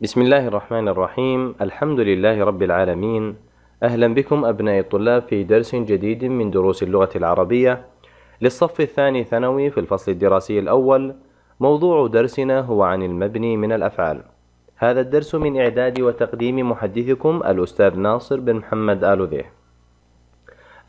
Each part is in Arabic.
بسم الله الرحمن الرحيم الحمد لله رب العالمين أهلا بكم أبناء الطلاب في درس جديد من دروس اللغة العربية للصف الثاني ثانوي في الفصل الدراسي الأول موضوع درسنا هو عن المبني من الأفعال هذا الدرس من إعداد وتقديم محدثكم الأستاذ ناصر بن محمد آل ذيه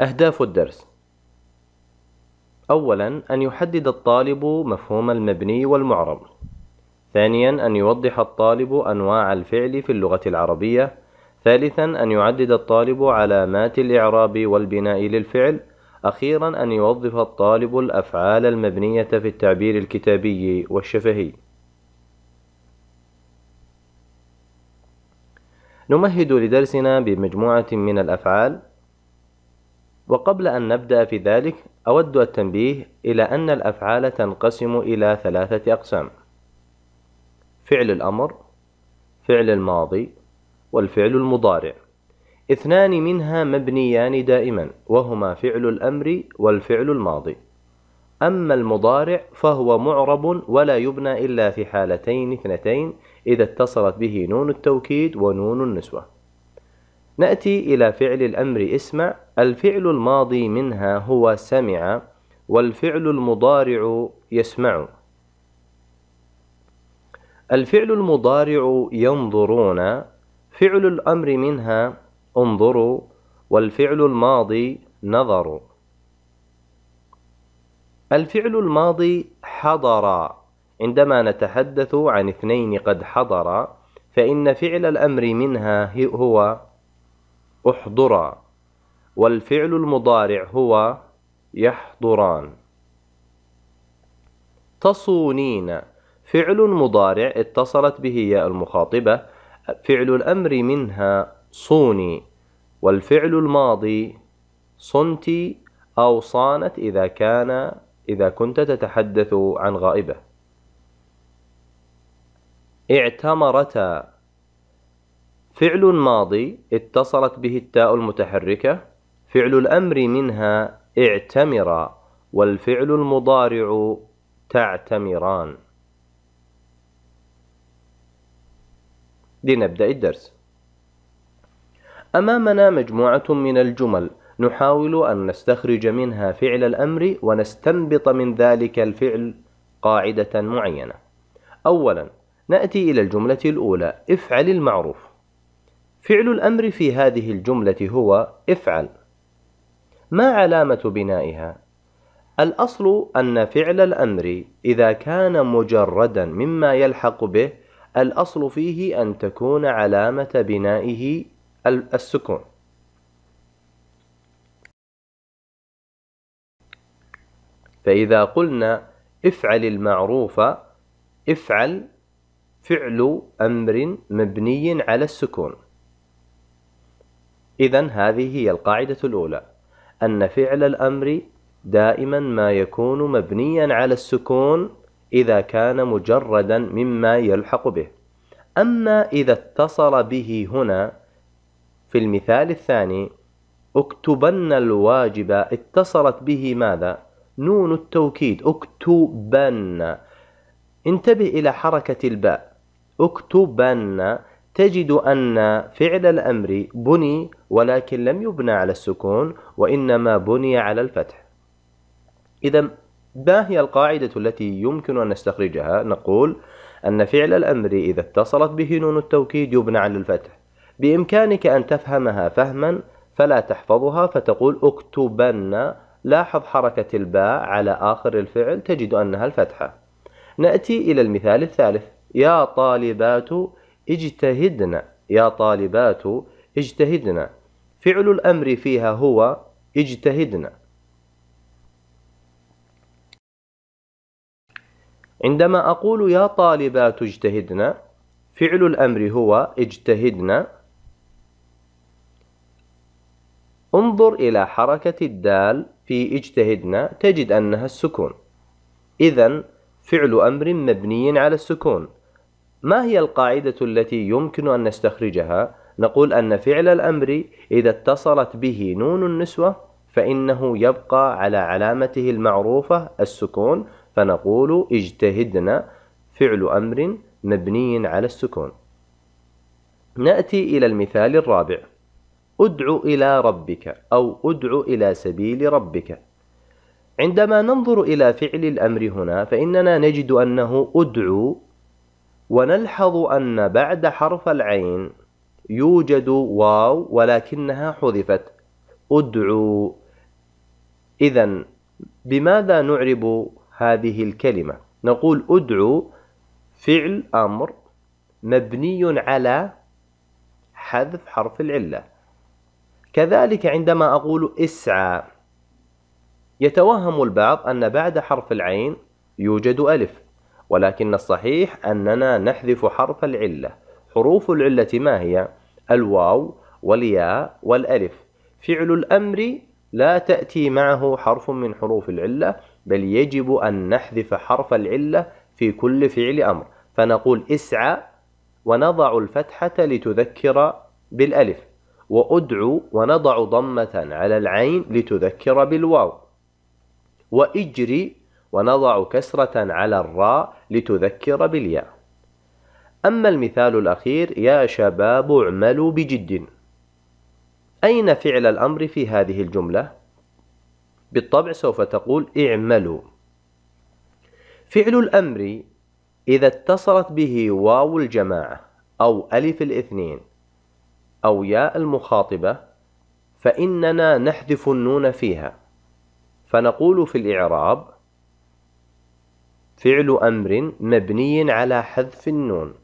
أهداف الدرس أولا أن يحدد الطالب مفهوم المبني والمعرب ثانيا أن يوضح الطالب أنواع الفعل في اللغة العربية ثالثا أن يعدد الطالب علامات الإعراب والبناء للفعل أخيرا أن يوظف الطالب الأفعال المبنية في التعبير الكتابي والشفهي نمهد لدرسنا بمجموعة من الأفعال وقبل أن نبدأ في ذلك أود التنبيه إلى أن الأفعال تنقسم إلى ثلاثة أقسام فعل الأمر فعل الماضي والفعل المضارع اثنان منها مبنيان دائما وهما فعل الأمر والفعل الماضي أما المضارع فهو معرب ولا يبنى إلا في حالتين اثنتين إذا اتصلت به نون التوكيد ونون النسوة نأتي إلى فعل الأمر اسمع الفعل الماضي منها هو سمع والفعل المضارع يسمع الفعل المضارع ينظرون فعل الأمر منها انظروا والفعل الماضي نظروا الفعل الماضي حضر عندما نتحدث عن اثنين قد حضر فإن فعل الأمر منها هو أحضر والفعل المضارع هو يحضران تصونين فعل مضارع اتصلت به ياء المخاطبة فعل الأمر منها صوني والفعل الماضي صنتي أو صانت إذا كان إذا كنت تتحدث عن غائبة اعتمرتا فعل ماضي اتصلت به التاء المتحركة فعل الأمر منها اعتمرا والفعل المضارع تعتمران لنبدأ الدرس أمامنا مجموعة من الجمل نحاول أن نستخرج منها فعل الأمر ونستنبط من ذلك الفعل قاعدة معينة أولا نأتي إلى الجملة الأولى افعل المعروف فعل الأمر في هذه الجملة هو افعل ما علامة بنائها؟ الأصل أن فعل الأمر إذا كان مجردا مما يلحق به الأصل فيه أن تكون علامة بنائه السكون فإذا قلنا افعل المعروف افعل فعل أمر مبني على السكون إذا هذه هي القاعدة الأولى أن فعل الأمر دائما ما يكون مبنيا على السكون إذا كان مجردا مما يلحق به أما إذا اتصل به هنا في المثال الثاني اكتبن الواجب اتصلت به ماذا نون التوكيد اكتبن انتبه إلى حركة الباء اكتبن تجد أن فعل الأمر بني ولكن لم يبنى على السكون وإنما بني على الفتح إذا ما هي القاعدة التي يمكن أن نستخرجها؟ نقول أن فعل الأمر إذا اتصلت به نون التوكيد يبنى على الفتح بإمكانك أن تفهمها فهما فلا تحفظها فتقول اكتبن لاحظ حركة الباء على آخر الفعل تجد أنها الفتحة نأتي إلى المثال الثالث يا طالبات اجتهدنا يا طالبات اجتهدنا فعل الأمر فيها هو اجتهدنا عندما أقول يا طالبات اجتهدنا فعل الأمر هو اجتهدنا انظر إلى حركة الدال في اجتهدنا تجد أنها السكون إذا فعل أمر مبني على السكون ما هي القاعدة التي يمكن أن نستخرجها؟ نقول أن فعل الأمر إذا اتصلت به نون النسوة فإنه يبقى على علامته المعروفة السكون فنقول اجتهدنا فعل أمر مبني على السكون نأتي إلى المثال الرابع أدع إلى ربك أو أدع إلى سبيل ربك عندما ننظر إلى فعل الأمر هنا فإننا نجد أنه أدعو ونلحظ أن بعد حرف العين يوجد واو ولكنها حذفت أدعو إذا بماذا نعرب هذه الكلمة نقول أدعو فعل أمر مبني على حذف حرف العلة كذلك عندما أقول اسعى يتوهم البعض أن بعد حرف العين يوجد ألف ولكن الصحيح أننا نحذف حرف العلة حروف العلة ما هي؟ الواو والياء والألف فعل الأمر لا تأتي معه حرف من حروف العلة بل يجب أن نحذف حرف العلة في كل فعل أمر فنقول اسعى ونضع الفتحة لتذكر بالألف وأدعو ونضع ضمة على العين لتذكر بالواو وإجري ونضع كسرة على الراء لتذكر بالياء أما المثال الأخير يا شباب اعملوا بجد أين فعل الأمر في هذه الجملة؟ بالطبع سوف تقول اعملوا فعل الأمر إذا اتصلت به واو الجماعة أو ألف الاثنين أو ياء المخاطبة فإننا نحذف النون فيها فنقول في الإعراب فعل أمر مبني على حذف النون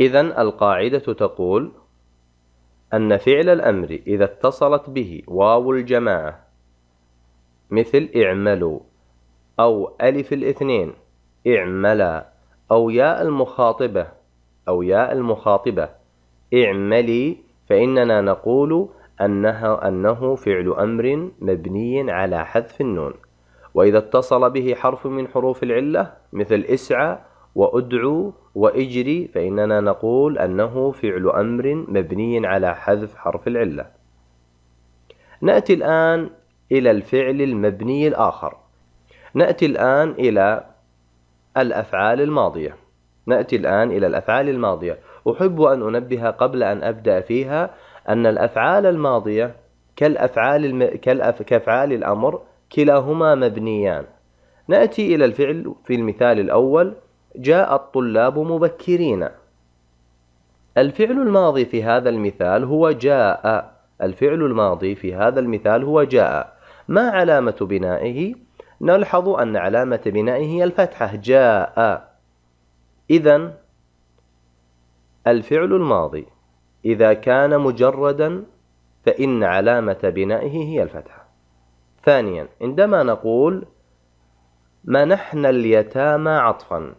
إذا القاعدة تقول أن فعل الأمر إذا اتصلت به واو الجماعة مثل اعملوا أو ألف الاثنين اعملا أو ياء المخاطبة أو ياء المخاطبة اعملي فإننا نقول أنها أنه فعل أمر مبني على حذف النون وإذا اتصل به حرف من حروف العلة مثل اسعى وأدعو وإجري فإننا نقول أنه فعل أمر مبني على حذف حرف العلة نأتي الآن إلى الفعل المبني الآخر نأتي الآن إلى الأفعال الماضية نأتي الآن إلى الأفعال الماضية أحب أن أنبه قبل أن أبدأ فيها أن الأفعال الماضية كالأفعال الم... كالأف... كأفعال الأمر كلاهما مبنيان نأتي إلى الفعل في المثال الأول جاء الطلاب مبكرين الفعل الماضي في هذا المثال هو جاء الفعل الماضي في هذا المثال هو جاء ما علامة بنائه؟ نلحظ أن علامة بنائه هي الفتحة جاء إذا الفعل الماضي إذا كان مجردا فإن علامة بنائه هي الفتحة ثانيا عندما نقول منحنا اليتامى عطفا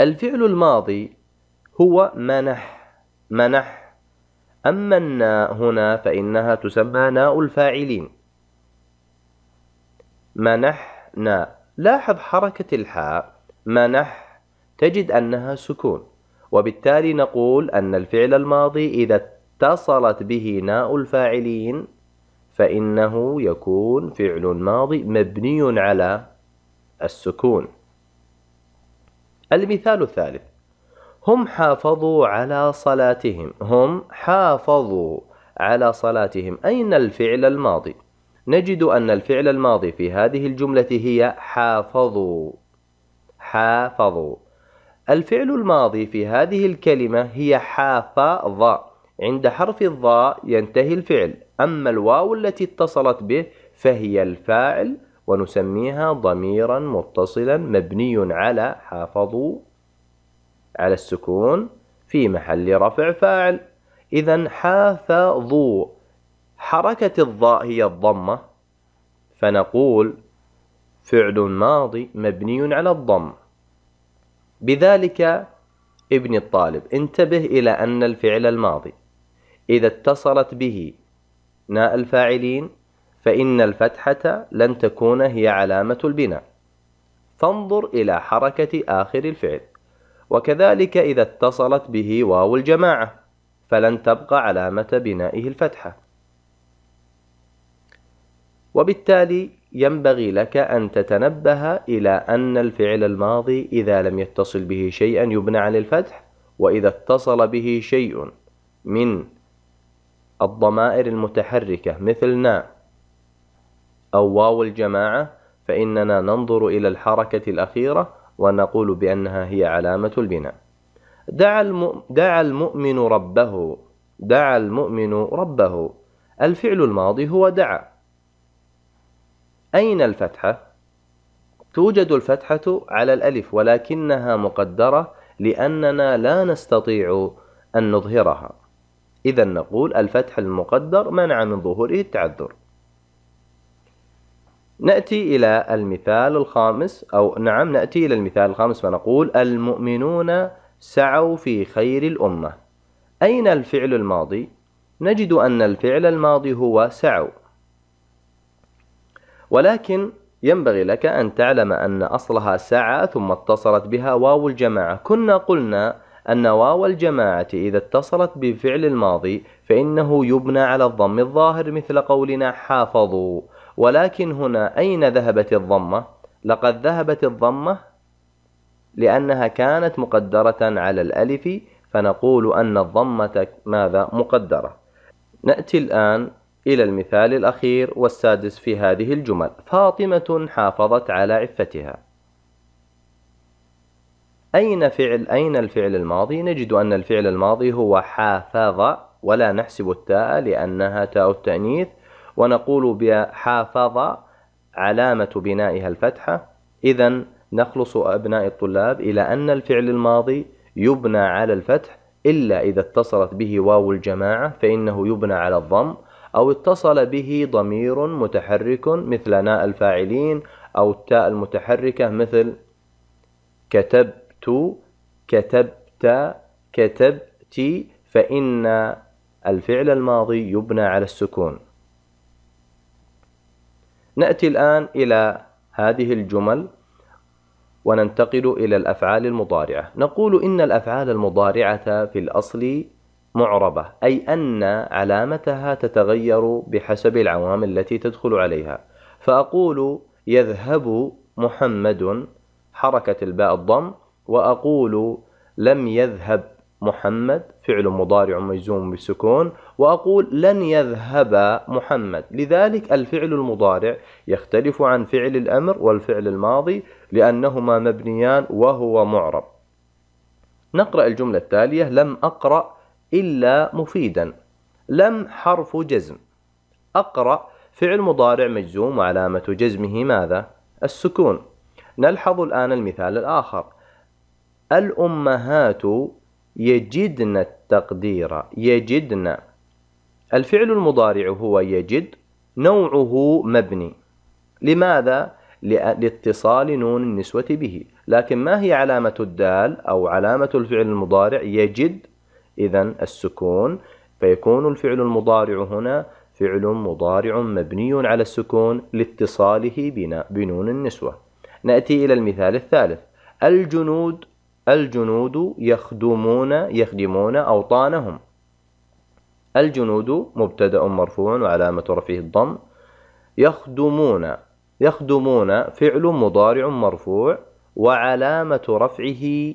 الفعل الماضي هو منح منح أما الناء هنا فإنها تسمى ناء الفاعلين منحنا لاحظ حركة الحاء منح تجد أنها سكون وبالتالي نقول أن الفعل الماضي إذا اتصلت به ناء الفاعلين فإنه يكون فعل ماضي مبني على السكون المثال الثالث هم حافظوا على صلاتهم هم حافظوا على صلاتهم أين الفعل الماضي؟ نجد أن الفعل الماضي في هذه الجملة هي حافظوا حافظوا الفعل الماضي في هذه الكلمة هي حافظ عند حرف الضاء ينتهي الفعل أما الواو التي اتصلت به فهي الفاعل ونسميها ضميرا متصلا مبني على حافظوا على السكون في محل رفع فاعل إذا حافظوا حركة الضاء هي الضمة فنقول فعل ماضي مبني على الضم بذلك ابن الطالب انتبه إلى أن الفعل الماضي إذا اتصلت به ناء الفاعلين فإن الفتحة لن تكون هي علامة البناء فانظر إلى حركة آخر الفعل وكذلك إذا اتصلت به واو الجماعة فلن تبقى علامة بنائه الفتحة وبالتالي ينبغي لك أن تتنبه إلى أن الفعل الماضي إذا لم يتصل به شيئا يبنى على الفتح وإذا اتصل به شيء من الضمائر المتحركة مثل نا أو واو الجماعة فإننا ننظر إلى الحركة الأخيرة ونقول بأنها هي علامة البناء دعا المؤمن ربه دعا المؤمن ربه الفعل الماضي هو دعا أين الفتحة؟ توجد الفتحة على الألف ولكنها مقدرة لأننا لا نستطيع أن نظهرها إذا نقول الفتح المقدر منع من ظهوره التعذر نأتي إلى المثال الخامس أو نعم نأتي إلى المثال الخامس فنقول المؤمنون سعوا في خير الأمة أين الفعل الماضي؟ نجد أن الفعل الماضي هو سعوا ولكن ينبغي لك أن تعلم أن أصلها ساعة ثم اتصلت بها واو الجماعة كنا قلنا أن واو الجماعة إذا اتصلت بفعل الماضي فإنه يبنى على الضم الظاهر مثل قولنا حافظوا ولكن هنا أين ذهبت الضمة؟ لقد ذهبت الضمة لأنها كانت مقدرة على الألف فنقول أن الضمة ماذا؟ مقدرة نأتي الآن إلى المثال الأخير والسادس في هذه الجمل فاطمة حافظت على عفتها أين فعل أين الفعل الماضي نجد أن الفعل الماضي هو حافظ ولا نحسب التاء لأنها تاء التأنيث ونقول بحافظ علامة بنائها الفتحة إذا نخلص أبناء الطلاب إلى أن الفعل الماضي يبنى على الفتح إلا إذا اتصلت به واو الجماعة فإنه يبنى على الضم أو اتصل به ضمير متحرك مثل ناء الفاعلين أو التاء المتحركة مثل كتبت كتبت كتبت فإن الفعل الماضي يبنى على السكون نأتي الآن إلى هذه الجمل وننتقل إلى الأفعال المضارعة نقول إن الأفعال المضارعة في الأصل معربة أي أن علامتها تتغير بحسب العوامل التي تدخل عليها فأقول يذهب محمد حركة الباء الضم وأقول لم يذهب محمد فعل مضارع مجزوم بالسكون وأقول لن يذهب محمد لذلك الفعل المضارع يختلف عن فعل الأمر والفعل الماضي لأنهما مبنيان وهو معرب نقرأ الجملة التالية لم أقرأ إلا مفيدا لم حرف جزم أقرأ فعل مضارع مجزوم وعلامة جزمه ماذا؟ السكون نلحظ الآن المثال الآخر الأمهات يجدن التقدير يجدن الفعل المضارع هو يجد نوعه مبني لماذا؟ لاتصال نون النسوة به لكن ما هي علامة الدال أو علامة الفعل المضارع يجد إذا السكون فيكون الفعل المضارع هنا فعل مضارع مبني على السكون لاتصاله بنا بنون النسوة نأتي إلى المثال الثالث الجنود الجنود يخدمون يخدمون أوطانهم الجنود مبتدأ مرفوع وعلامة رفعه الضم يخدمون يخدمون فعل مضارع مرفوع وعلامة رفعه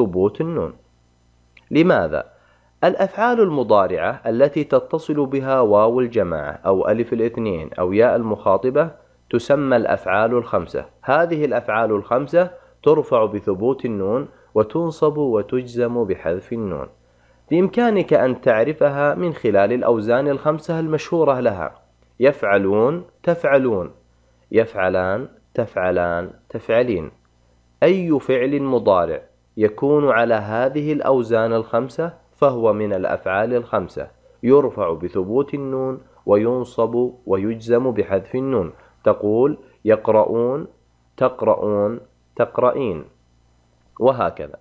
ثبوت النون لماذا؟ الأفعال المضارعة التي تتصل بها واو الجماعة أو ألف الاثنين أو ياء المخاطبة تسمى الأفعال الخمسة هذه الأفعال الخمسة ترفع بثبوت النون وتنصب وتجزم بحذف النون بإمكانك أن تعرفها من خلال الأوزان الخمسة المشهورة لها يفعلون تفعلون يفعلان تفعلان تفعلين أي فعل مضارع يكون على هذه الأوزان الخمسة فهو من الأفعال الخمسة يرفع بثبوت النون وينصب ويجزم بحذف النون تقول يقرؤون تقرؤون تقرئين وهكذا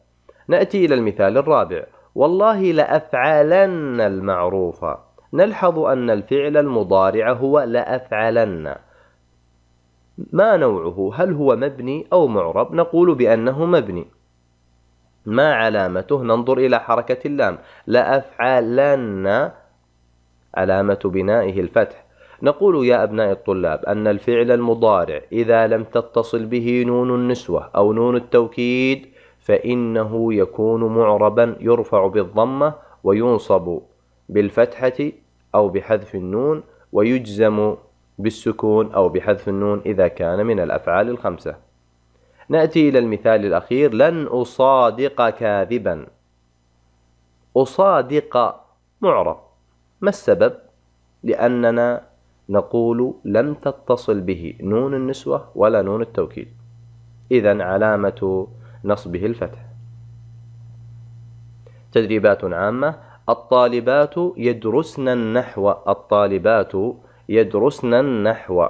نأتي إلى المثال الرابع والله لأفعلن المعروفة نلحظ أن الفعل المضارع هو لأفعلن ما نوعه هل هو مبني أو معرب نقول بأنه مبني ما علامته ننظر إلى حركة اللام لأفعلن علامة بنائه الفتح نقول يا أبناء الطلاب أن الفعل المضارع إذا لم تتصل به نون النسوة أو نون التوكيد فإنه يكون معربا يرفع بالضمة وينصب بالفتحة أو بحذف النون ويجزم بالسكون أو بحذف النون إذا كان من الأفعال الخمسة نأتي إلى المثال الأخير لن أصادق كاذبا أصادق معرب ما السبب؟ لأننا نقول لم تتصل به نون النسوة ولا نون التوكيد إذا علامة نصبه الفتح تدريبات عامة الطالبات يدرسن النحو الطالبات يدرسن النحو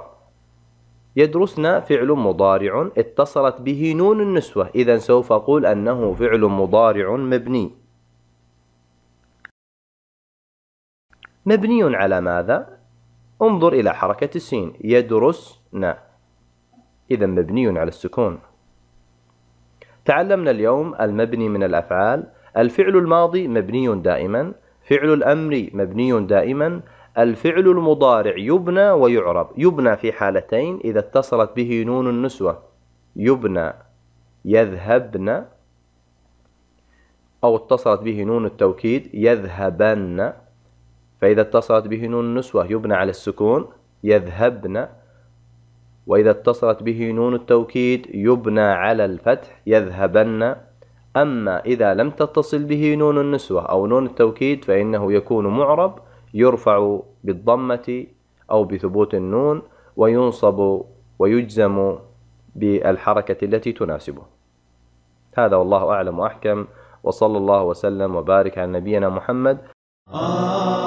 يدرسنا فعل مضارع اتصلت به نون النسوة إذا سوف أقول أنه فعل مضارع مبني مبني على ماذا؟ انظر إلى حركة السين يدرسنا إذا مبني على السكون تعلمنا اليوم المبني من الأفعال الفعل الماضي مبني دائما فعل الأمر مبني دائما الفعل المضارع يبنى ويعرب يبنى في حالتين إذا اتصلت به نون النسوة يبنى يذهبن أو اتصلت به نون التوكيد يذهبن فإذا اتصلت به نون النسوة يبنى على السكون يذهبن وإذا اتصلت به نون التوكيد يبنى على الفتح يذهبن أما إذا لم تتصل به نون النسوة أو نون التوكيد فإنه يكون معرب يرفع بالضمة أو بثبوت النون وينصب ويجزم بالحركة التي تناسبه هذا والله أعلم وأحكم وصلى الله وسلم وبارك على نبينا محمد